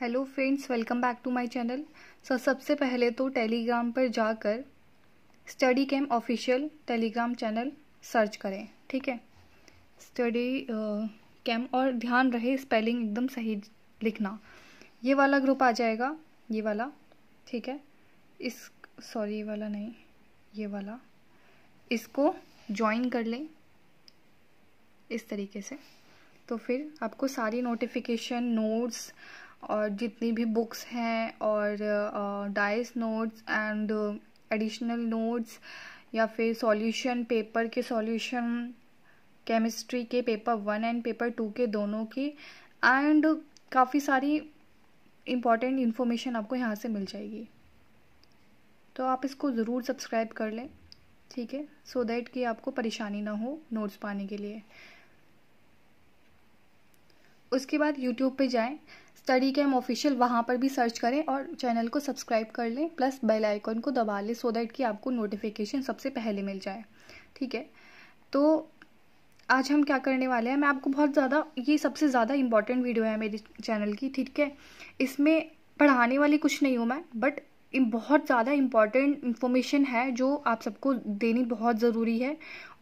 Hello friends welcome back to my channel sir सबसे पहले तो टेलीग्राम पर जाकर study cam official Telegram channel search करें ठीक है स्टडी कैम और ध्यान रहे स्पेलिंग एकदम सही लिखना ये वाला ग्रुप आ जाएगा ये वाला ठीक है इस सॉरी ये वाला नहीं ये वाला इसको ज्वाइन कर लें इस तरीके से तो फिर आपको सारी नोटिफिकेशन नोट्स और जितनी भी बुक्स हैं और dice notes and additional notes या फिर सॉल्यूशन पेपर के सॉल्यूशन केमिस्ट्री के paper one and paper two के दोनों के एंड काफ़ी सारी इम्पॉर्टेंट इन्फॉर्मेशन आपको यहाँ से मिल जाएगी तो आप इसको ज़रूर सब्सक्राइब कर लें ठीक है सो दैट कि आपको परेशानी ना हो नोट्स पाने के लिए उसके बाद यूट्यूब पे जाएं स्टडी कैम ऑफिशियल वहाँ पर भी सर्च करें और चैनल को सब्सक्राइब कर लें प्लस बेल आइकन को दबा लें सो दैट कि आपको नोटिफिकेशन सबसे पहले मिल जाए ठीक है तो आज हम क्या करने वाले हैं मैं आपको बहुत ज़्यादा ये सबसे ज़्यादा इम्पॉर्टेंट वीडियो है मेरे चैनल की ठीक है इसमें पढ़ाने वाली कुछ नहीं हूँ मैं बट बहुत ज़्यादा इम्पॉर्टेंट इन्फॉर्मेशन है जो आप सबको देनी बहुत ज़रूरी है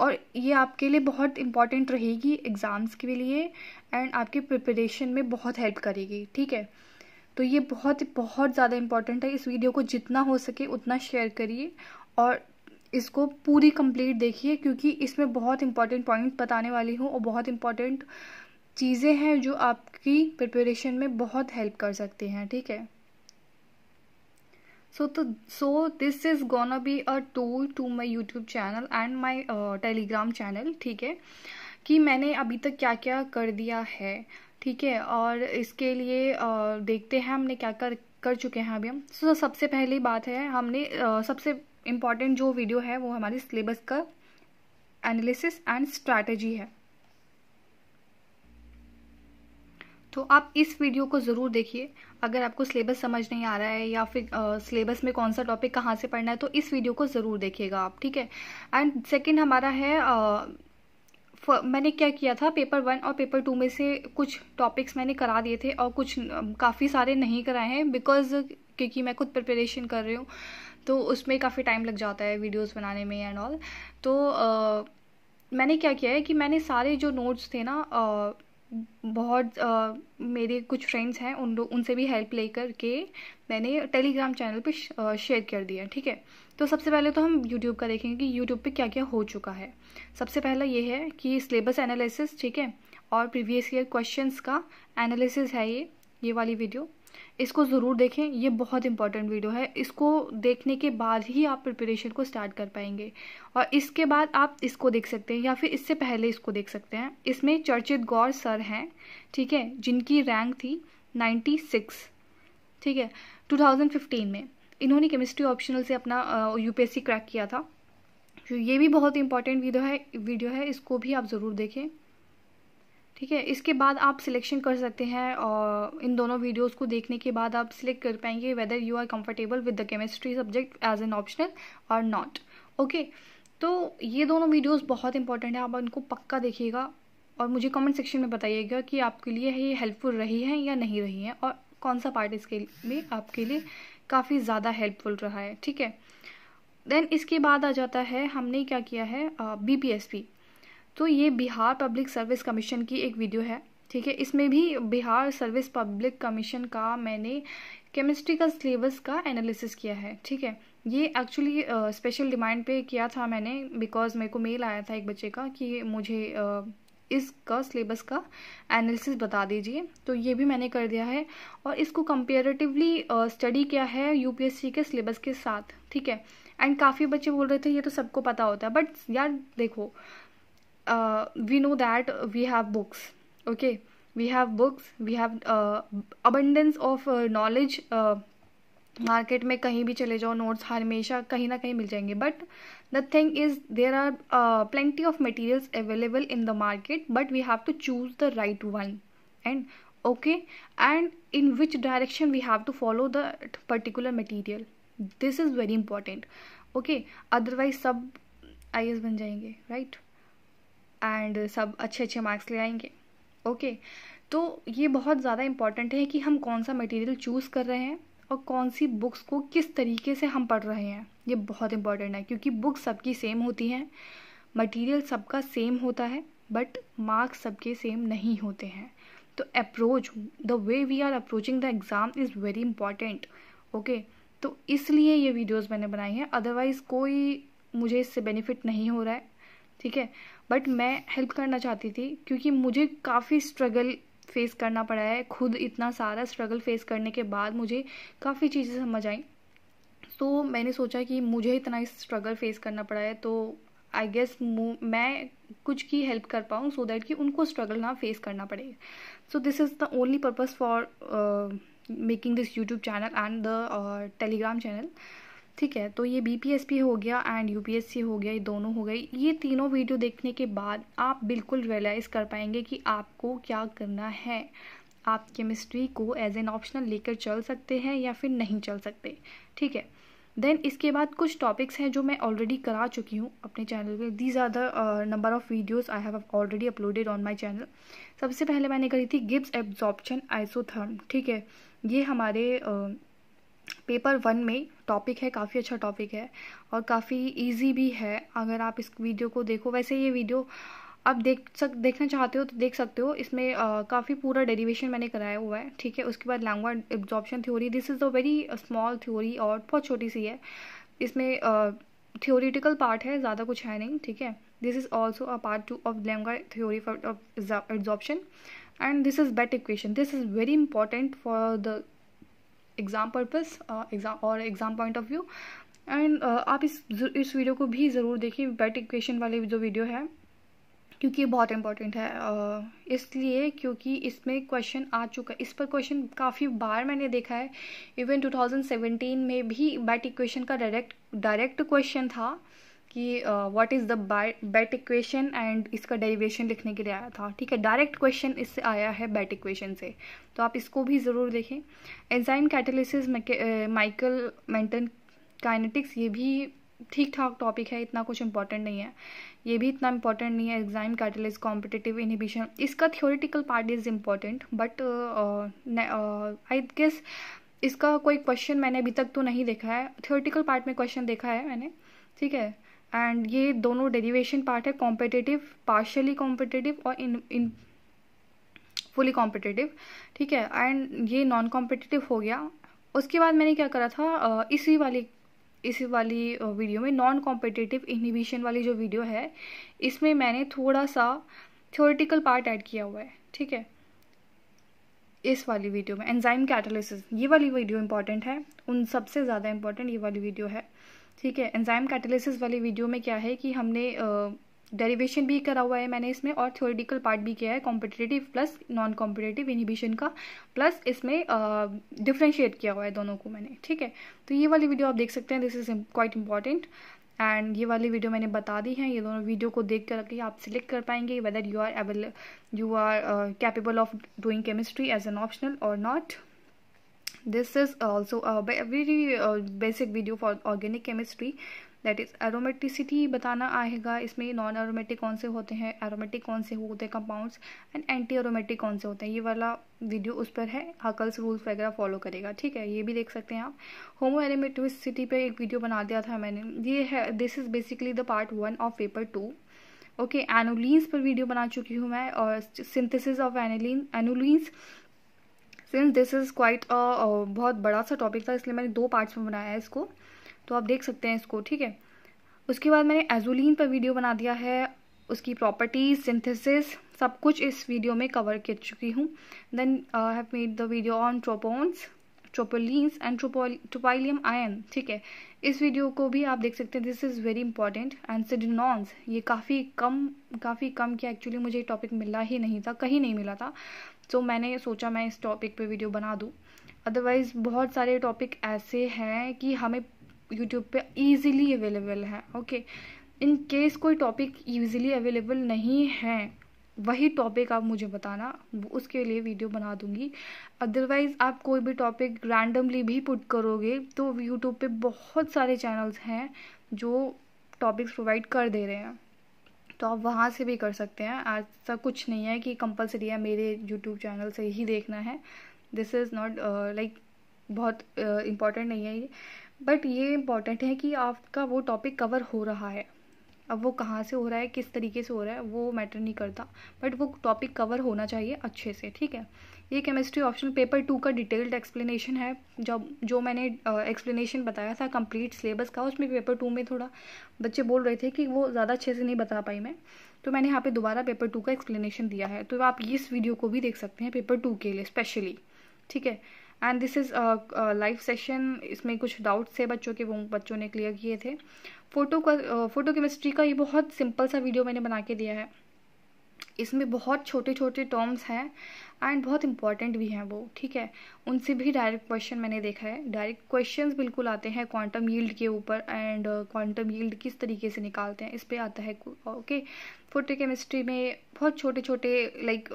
और ये आपके लिए बहुत इम्पॉर्टेंट रहेगी एग्ज़ाम्स के लिए एंड आपके प्रिपरेशन में बहुत हेल्प करेगी ठीक है तो ये बहुत बहुत ज़्यादा इम्पॉर्टेंट है इस वीडियो को जितना हो सके उतना शेयर करिए और इसको पूरी कंप्लीट देखिए क्योंकि इसमें बहुत इंपॉर्टेंट पॉइंट बताने वाली हूँ और बहुत इंपॉर्टेंट चीज़ें हैं जो आपकी प्रिपरेशन में बहुत हेल्प कर सकती हैं ठीक है सो तो so this is gonna be a tool to my YouTube channel and my Telegram channel ठीक है कि मैंने अभी तक क्या क्या कर दिया है ठीक है और इसके लिए uh, देखते हैं हमने क्या कर कर चुके हैं अभी हम सो so, सबसे पहली बात है हमने uh, सबसे इम्पॉर्टेंट जो वीडियो है वो हमारी सिलेबस का एनालिसिस एंड स्ट्रैटेजी है तो आप इस वीडियो को ज़रूर देखिए अगर आपको सिलेबस समझ नहीं आ रहा है या फिर सिलेबस में कौन सा टॉपिक कहाँ से पढ़ना है तो इस वीडियो को ज़रूर देखिएगा आप ठीक है एंड सेकेंड हमारा है आ, मैंने क्या किया था पेपर वन और पेपर टू में से कुछ टॉपिक्स मैंने करा दिए थे और कुछ काफ़ी सारे नहीं कराए हैं बिकॉज क्योंकि मैं खुद प्रिपरेशन कर रही हूँ तो उसमें काफ़ी टाइम लग जाता है वीडियोस बनाने में एंड ऑल तो आ, मैंने क्या किया है कि मैंने सारे जो नोट्स थे ना आ, बहुत आ, मेरे कुछ फ्रेंड्स हैं उन लोग उनसे भी हेल्प लेकर के मैंने टेलीग्राम चैनल पे शेयर कर दिया ठीक है तो सबसे पहले तो हम यूट्यूब का देखेंगे कि यूट्यूब पे क्या क्या हो चुका है सबसे पहला ये है कि सिलेबस एनालिसिस ठीक है और प्रीवियस ईयर क्वेश्चंस का एनालिसिस है ये ये वाली वीडियो इसको ज़रूर देखें ये बहुत इंपॉर्टेंट वीडियो है इसको देखने के बाद ही आप प्रिपरेशन को स्टार्ट कर पाएंगे और इसके बाद आप इसको देख सकते हैं या फिर इससे पहले इसको देख सकते हैं इसमें चर्चित गौर सर हैं ठीक है जिनकी रैंक थी 96 ठीक है 2015 में इन्होंने केमिस्ट्री ऑप्शनल से अपना यूपीएससी क्रैक किया था तो ये भी बहुत इंपॉर्टेंट वीडियो है वीडियो है इसको भी आप ज़रूर देखें ठीक है इसके बाद आप सिलेक्शन कर सकते हैं और इन दोनों वीडियोस को देखने के बाद आप सिलेक्ट कर पाएंगे whether you are comfortable with the chemistry subject as an optional और नॉट ओके तो ये दोनों वीडियोस बहुत इंपॉर्टेंट है आप इनको पक्का देखिएगा और मुझे कमेंट सेक्शन में बताइएगा कि आपके लिए ये हेल्पफुल रही है या नहीं रही है और कौन सा पार्ट इसके में आपके लिए काफ़ी ज़्यादा हेल्पफुल रहा है ठीक है देन इसके बाद आ जाता है हमने क्या किया है बी पी एस पी तो ये बिहार पब्लिक सर्विस कमीशन की एक वीडियो है ठीक है इसमें भी बिहार सर्विस पब्लिक कमीशन का मैंने केमिस्ट्री का सिलेबस का एनालिसिस किया है ठीक है ये एक्चुअली स्पेशल डिमांड पे किया था मैंने बिकॉज मेरे को मेल आया था एक बच्चे का कि मुझे uh, इसका सिलेबस का एनालिसिस बता दीजिए तो ये भी मैंने कर दिया है और इसको कंपेरेटिवली स्टडी किया है यूपीएससी के सिलेबस के साथ ठीक है एंड काफ़ी बच्चे बोल रहे थे ये तो सबको पता होता है बट यार देखो uh, we know that we have books okay we have books we have uh, abundance of uh, knowledge uh, market में कहीं भी चले जाओ नोट्स हमेशा कहीं ना कहीं मिल जाएंगे but the thing is there are plenty of materials available in the market but we have to choose the right one and okay and in which direction we have to follow the particular material this is very important okay otherwise सब आई बन जाएंगे right right? And सब अच्छे अच्छे marks ले आएंगे okay तो ये बहुत ज़्यादा इम्पॉर्टेंट है कि हम कौन सा मटेरियल चूज़ कर रहे हैं और कौन सी बुक्स को किस तरीके से हम पढ़ रहे हैं ये बहुत इंपॉर्टेंट है क्योंकि बुक्स सबकी सेम होती हैं मटेरियल सबका सेम होता है बट मार्क्स सबके सेम नहीं होते हैं तो approach the way we are approaching the exam is very important okay तो इसलिए ये वीडियोस मैंने बनाई हैं अदरवाइज़ कोई मुझे इससे बेनिफिट नहीं हो रहा है ठीक है बट मैं हेल्प करना चाहती थी क्योंकि मुझे काफ़ी स्ट्रगल फेस करना पड़ा है खुद इतना सारा स्ट्रगल फेस करने के बाद मुझे काफ़ी चीज़ें समझ आई तो मैंने सोचा कि मुझे इतना स्ट्रगल फेस करना पड़ा है तो आई गेस मैं कुछ की हेल्प कर पाऊँ सो दैट कि उनको स्ट्रगल ना फेस करना पड़े so this is the only purpose for making this YouTube channel and the Telegram channel ठीक है तो ये बी हो गया एंड यू हो गया ये दोनों हो गई ये तीनों वीडियो देखने के बाद आप बिल्कुल रियलाइज कर पाएंगे कि आपको क्या करना है आप केमिस्ट्री को एज एन ऑप्शनल लेकर चल सकते हैं या फिर नहीं चल सकते ठीक है देन इसके बाद कुछ टॉपिक्स हैं जो मैं ऑलरेडी करा चुकी हूँ अपने चैनल पे these are the number of videos I have already uploaded on my channel सबसे पहले मैंने करी थी गिब्स एब्जॉर्प्शन आइसोथर्म ठीक है ये हमारे uh, पेपर वन में टॉपिक है काफ़ी अच्छा टॉपिक है और काफ़ी इजी भी है अगर आप इस वीडियो को देखो वैसे ये वीडियो आप देख सक देखना चाहते हो तो देख सकते हो इसमें काफ़ी पूरा डेरिवेशन मैंने कराया हुआ है ठीक है उसके बाद language absorption theory this is a very small theory और बहुत छोटी सी है इसमें थ्योरिटिकल पार्ट है ज़्यादा कुछ है नहीं ठीक है this is also a part two of language theory for absorption and this is BET equation this is very important for the exam purpose exam और exam point of view and आप इस इस वीडियो को भी ज़रूर देखिए बेट equation वाली जो वीडियो है क्योंकि ये बहुत इंपॉर्टेंट है uh, इसलिए क्योंकि इसमें क्वेश्चन आ चुका है इस पर क्वेश्चन काफ़ी बार मैंने देखा है इवन 2017 में भी बैट इक्वेशन का डायरेक्ट डायरेक्ट क्वेश्चन था कि what is the BET equation and इसका डेरिवेशन लिखने के लिए आया था ठीक है डायरेक्ट क्वेश्चन इससे आया है बेट इक्वेशन से तो आप इसको भी ज़रूर देखें enzyme catalysis Michael Menten kinetics ये भी ठीक ठाक टॉपिक है इतना कुछ इंपॉर्टेंट नहीं है ये भी इतना इंपॉर्टेंट नहीं है एग्जाम कैटलिस कॉम्पिटिटिव इनहिबिशन इसका theoretical part is important but I guess इसका कोई क्वेश्चन मैंने अभी तक तो नहीं देखा है थियोरिटिकल पार्ट में क्वेश्चन देखा है मैंने ठीक है एंड ये दोनों डेरिवेशन पार्ट है कॉम्पिटेटिव पार्शली कॉम्पिटेटिव और इन इन फुली कॉम्पिटेटिव ठीक है एंड ये नॉन कॉम्पिटेटिव हो गया उसके बाद मैंने क्या करा था इसी वाली इसी वाली वीडियो में नॉन कॉम्पिटेटिव इनिबिशन वाली जो वीडियो है इसमें मैंने थोड़ा सा थ्योरेटिकल पार्ट ऐड किया हुआ है ठीक है इस वाली वीडियो में एंजाइम कैटालिसिस ये वाली वीडियो इंपॉर्टेंट है उन सबसे ज़्यादा इंपॉर्टेंट ये वाली वीडियो है ठीक है एंजाइम कैटेलिसिस वाली वीडियो में क्या है कि हमने डेरिवेशन भी करा हुआ है मैंने इसमें और थ्योरेटिकल पार्ट भी किया है competitive plus non competitive inhibition का प्लस इसमें डिफ्रेंशिएट uh, किया हुआ है दोनों को मैंने ठीक है तो ये वाली वीडियो आप देख सकते हैं this is quite important and ये वाली वीडियो मैंने बता दी है ये दोनों वीडियो को देख कर आप सिलेक्ट कर पाएंगे whether you are able you are capable of doing chemistry as an optional और not this is also a very uh, basic video for organic chemistry that is aromaticity बताना आएगा इसमें नॉन एरोमेटिक कौन से होते हैं एरोमेटिक कौन से होते हैं कंपाउंड्स एंड एंटी एरोमेटिक कौन से होते हैं ये वाला वीडियो उस पर है हकल्स रूल्स वगैरह फॉलो करेगा ठीक है ये भी देख सकते हैं आप होमो एरोमेटिसिटी पे एक वीडियो बना दिया था मैंने ये है this is basically the part one of paper two okay annulenes पर वीडियो बना चुकी हूँ मैं और synthesis of annulene annulenes since this is quite a बहुत बड़ा सा टॉपिक था इसलिए मैंने दो पार्ट्स में बनाया है इसको तो आप देख सकते हैं इसको ठीक है उसके बाद मैंने एजुलिन पर वीडियो बना दिया है उसकी प्रॉपर्टीज सिंथेसिस सब कुछ इस वीडियो में कवर कर चुकी हूँ then I have made the video on tropones tropolones and tropylium ion ठीक है इस वीडियो को भी आप देख सकते हैं this is very important and sydnones ये काफ़ी कम काफ़ी कम किया एक्चुअली मुझे टॉपिक मिला ही नहीं था कहीं नहीं मिला था तो मैंने सोचा मैं इस टॉपिक पे वीडियो बना दूँ अदरवाइज़ बहुत सारे टॉपिक ऐसे हैं कि हमें यूट्यूब पे ईजिली अवेलेबल है ओके इन केस कोई टॉपिक ईजिली अवेलेबल नहीं है वही टॉपिक आप मुझे बताना उसके लिए वीडियो बना दूंगी अदरवाइज़ आप कोई भी टॉपिक रैंडमली भी पुट करोगे तो यूट्यूब पे बहुत सारे चैनल्स हैं जो टॉपिक्स प्रोवाइड कर दे रहे हैं तो आप वहाँ से भी कर सकते हैं ऐसा कुछ नहीं है कि कंपलसरी है मेरे यूट्यूब चैनल से ही देखना है दिस इज़ नॉट लाइक बहुत इम्पॉर्टेंट uh, नहीं है ये बट ये इम्पॉर्टेंट है कि आपका वो टॉपिक कवर हो रहा है अब वो कहाँ से हो रहा है किस तरीके से हो रहा है वो मैटर नहीं करता बट वो टॉपिक कवर होना चाहिए अच्छे से ठीक है ये केमिस्ट्री ऑप्शनल पेपर टू का डिटेल्ड एक्सप्लेनेशन है जब जो मैंने एक्सप्लेनेशन बताया था कंप्लीट सिलेबस का उसमें पेपर टू में थोड़ा बच्चे बोल रहे थे कि वो ज़्यादा अच्छे से नहीं बता पाई मैं तो मैंने यहाँ पे दोबारा पेपर टू का एक्सप्लेनेशन दिया है तो आप इस वीडियो को भी देख सकते हैं पेपर टू के लिए स्पेशली ठीक है and this is live session इसमें कुछ डाउट्स थे बच्चों के वो बच्चों ने क्लियर किए थे फ़ोटो का फ़ोटो केमिस्ट्री का ये बहुत सिंपल सा वीडियो मैंने बना के दिया है इसमें बहुत छोटे छोटे टर्म्स हैं एंड बहुत इंपॉर्टेंट भी हैं वो ठीक है उनसे भी डायरेक्ट क्वेश्चन मैंने देखा है डायरेक्ट क्वेश्चंस बिल्कुल आते हैं क्वांटम यील्ड के ऊपर एंड क्वांटम यील्ड किस तरीके से निकालते हैं इस पर आता है ओके फोटो केमिस्ट्री में बहुत छोटे छोटे like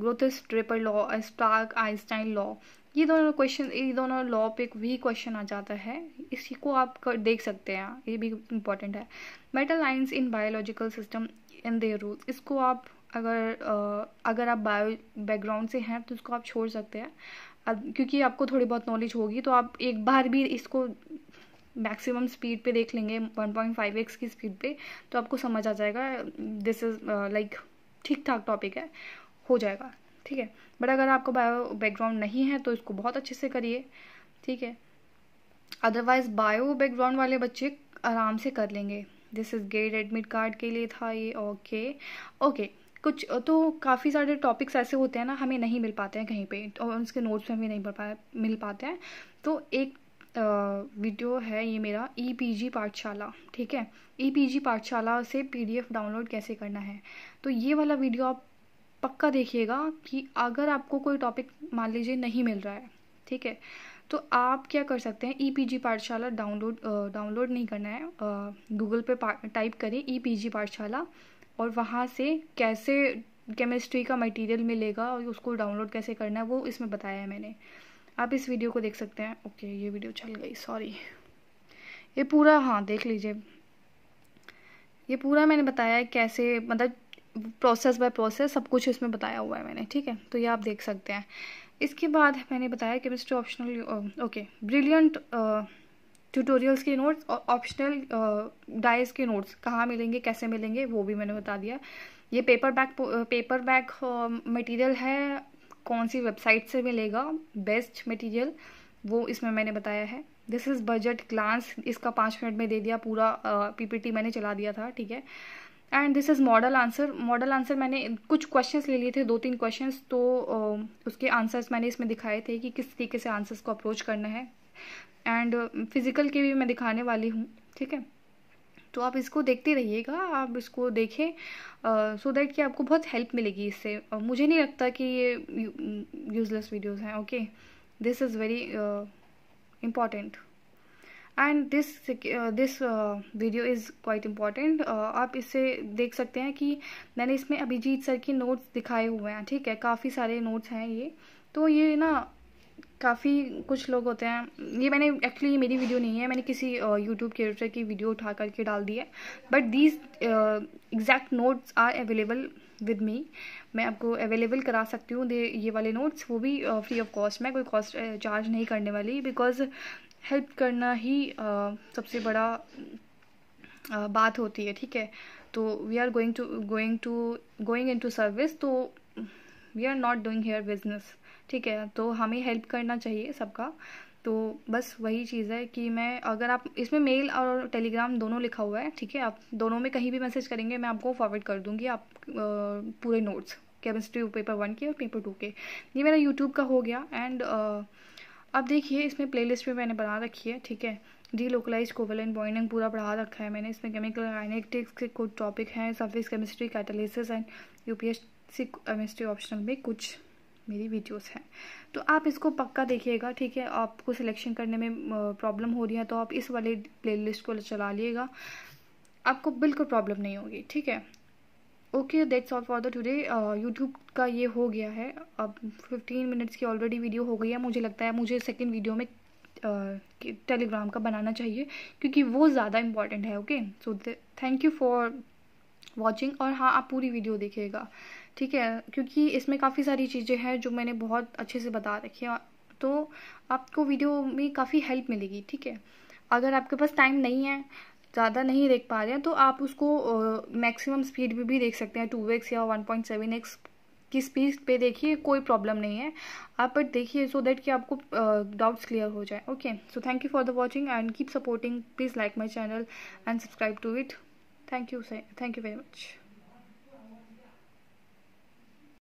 Grotthuss Draper law Stark Einstein law ये दोनों क्वेश्चन ये दोनों लॉ पे वी क्वेश्चन आ जाता है इसी को आप कर, देख सकते हैं ये भी इम्पोर्टेंट है metal ions in biological system and their role इसको आप अगर आ, अगर आप बायो बैकग्राउंड से हैं तो इसको आप छोड़ सकते हैं क्योंकि आपको थोड़ी बहुत नॉलेज होगी तो आप एक बार भी इसको मैक्सिमम स्पीड पे देख लेंगे 1.5x की स्पीड पे तो आपको समझ आ जाएगा दिस इज़ लाइक ठीक ठाक टॉपिक है हो जाएगा ठीक है बट अगर आपको बायो बैकग्राउंड नहीं है तो इसको बहुत अच्छे से करिए ठीक है अदरवाइज़ बायो बैकग्राउंड वाले बच्चे आराम से कर लेंगे this is GATE admit card के लिए था ये ओके ओके कुछ तो काफ़ी सारे टॉपिक्स ऐसे होते हैं ना हमें नहीं मिल पाते हैं कहीं पे तो और उसके नोट्स में हमें नहीं मिल पा मिल पाते हैं तो एक वीडियो है ये मेरा ई पी जी पाठशाला ठीक है ई पी जी पाठशाला से पीडीएफ डाउनलोड कैसे करना है तो ये वाला वीडियो आप पक्का देखिएगा कि अगर आपको कोई टॉपिक मान लीजिए नहीं मिल रहा है ठीक है तो आप क्या कर सकते हैं E e Pathshala download download नहीं करना है गूगल पे टाइप करें ई e पाठशाला और वहाँ से कैसे केमिस्ट्री का मटेरियल मिलेगा और उसको डाउनलोड कैसे करना है वो इसमें बताया है मैंने आप इस वीडियो को देख सकते हैं ओके ये वीडियो चल गई सॉरी ये पूरा हाँ देख लीजिए ये पूरा मैंने बताया है कैसे मतलब प्रोसेस बाय प्रोसेस सब कुछ इसमें बताया हुआ है मैंने ठीक है तो ये आप देख सकते हैं इसके बाद मैंने बताया chemistry optional okay brilliant tutorials के नोट्स और ऑप्शनल डाइस के नोट्स कहाँ मिलेंगे कैसे मिलेंगे वो भी मैंने बता दिया ये paper back paper back material है कौन सी वेबसाइट से मिलेगा बेस्ट मटीरियल वो इसमें मैंने बताया है दिस इज़ बजट ग्लांस इसका पाँच मिनट में दे दिया पूरा पीपीटी मैंने चला दिया था ठीक है and this is model answer model answer मैंने कुछ क्वेश्चंस ले लिए थे दो तीन क्वेश्चंस तो उसके आंसर्स मैंने इसमें दिखाए थे कि किस तरीके से आंसर्स को अप्रोच करना है एंड फिज़िकल के भी मैं दिखाने वाली हूँ ठीक है तो आप इसको देखते रहिएगा आप इसको देखें सो uh, दैट so कि आपको बहुत हेल्प मिलेगी इससे uh, मुझे नहीं लगता कि ये यूजलेस वीडियोज़ हैं okay this is very important and this this video is quite important आप इससे देख सकते हैं कि मैंने इसमें अभिजीत सर के नोट्स दिखाए हुए हैं ठीक है काफ़ी सारे नोट्स हैं ये तो ये ना काफ़ी कुछ लोग होते हैं ये मैंने एक्चुअली मेरी वीडियो नहीं है मैंने किसी यूट्यूब uh, क्रिएटर की वीडियो उठा करके डाल दी है but these exact notes are available with me मैं आपको अवेलेबल करा सकती हूँ ये वाले नोट्स वो भी फ्री ऑफ कॉस्ट मैं कोई कॉस्ट चार्ज uh, नहीं करने वाली बिकॉज हेल्प करना ही सबसे बड़ा बात होती है ठीक है तो we are going to going to going in to service तो we are not doing here business ठीक है तो हमें हेल्प करना चाहिए सबका तो बस वही चीज़ है कि मैं अगर आप इसमें मेल और टेलीग्राम दोनों लिखा हुआ है ठीक है आप दोनों में कहीं भी मैसेज करेंगे मैं आपको फॉरवर्ड कर दूंगी आप पूरे नोट्स केमिस्ट्री पेपर वन के और पेपर टू के ये मेरा यूट्यूब का हो गया एंड अब देखिए इसमें प्लेलिस्ट भी मैंने बना रखी है ठीक है डी लोकलाइज एंड बॉइनिंग पूरा बढ़ा रखा है मैंने इसमें केमिकल आइनेटिक्स के कुछ टॉपिक हैं surface chemistry catalysis and UPSC chemistry optional में कुछ मेरी वीडियोस हैं तो आप इसको पक्का देखिएगा ठीक है आपको सिलेक्शन करने में प्रॉब्लम हो रही है तो आप इस वाले प्ले को चला लिएगा आपको बिल्कुल प्रॉब्लम नहीं होगी ठीक है okay that's all for the today YouTube का ये हो गया है अब फिफ्टीन मिनट्स की ऑलरेडी वीडियो हो गई है मुझे लगता है मुझे सेकेंड वीडियो में टेलीग्राम uh, का बनाना चाहिए क्योंकि वो ज़्यादा इंपॉर्टेंट है okay so thank you for watching और हाँ आप पूरी वीडियो देखिएगा ठीक है क्योंकि इसमें काफ़ी सारी चीज़ें हैं जो मैंने बहुत अच्छे से बता रखी है तो आपको वीडियो में काफ़ी हेल्प मिलेगी ठीक है अगर आपके पास टाइम नहीं है ज़्यादा नहीं देख पा रहे हैं तो आप उसको मैक्सिमम स्पीड में भी देख सकते हैं टू एक्स या वन पॉइंट सेवन एक्स की स्पीड पे देखिए कोई प्रॉब्लम नहीं है आप बट देखिए सो देट कि आपको डाउट्स uh, क्लियर हो जाए okay so thank you for the watching and keep supporting please like my channel and subscribe to it thank you thank you very much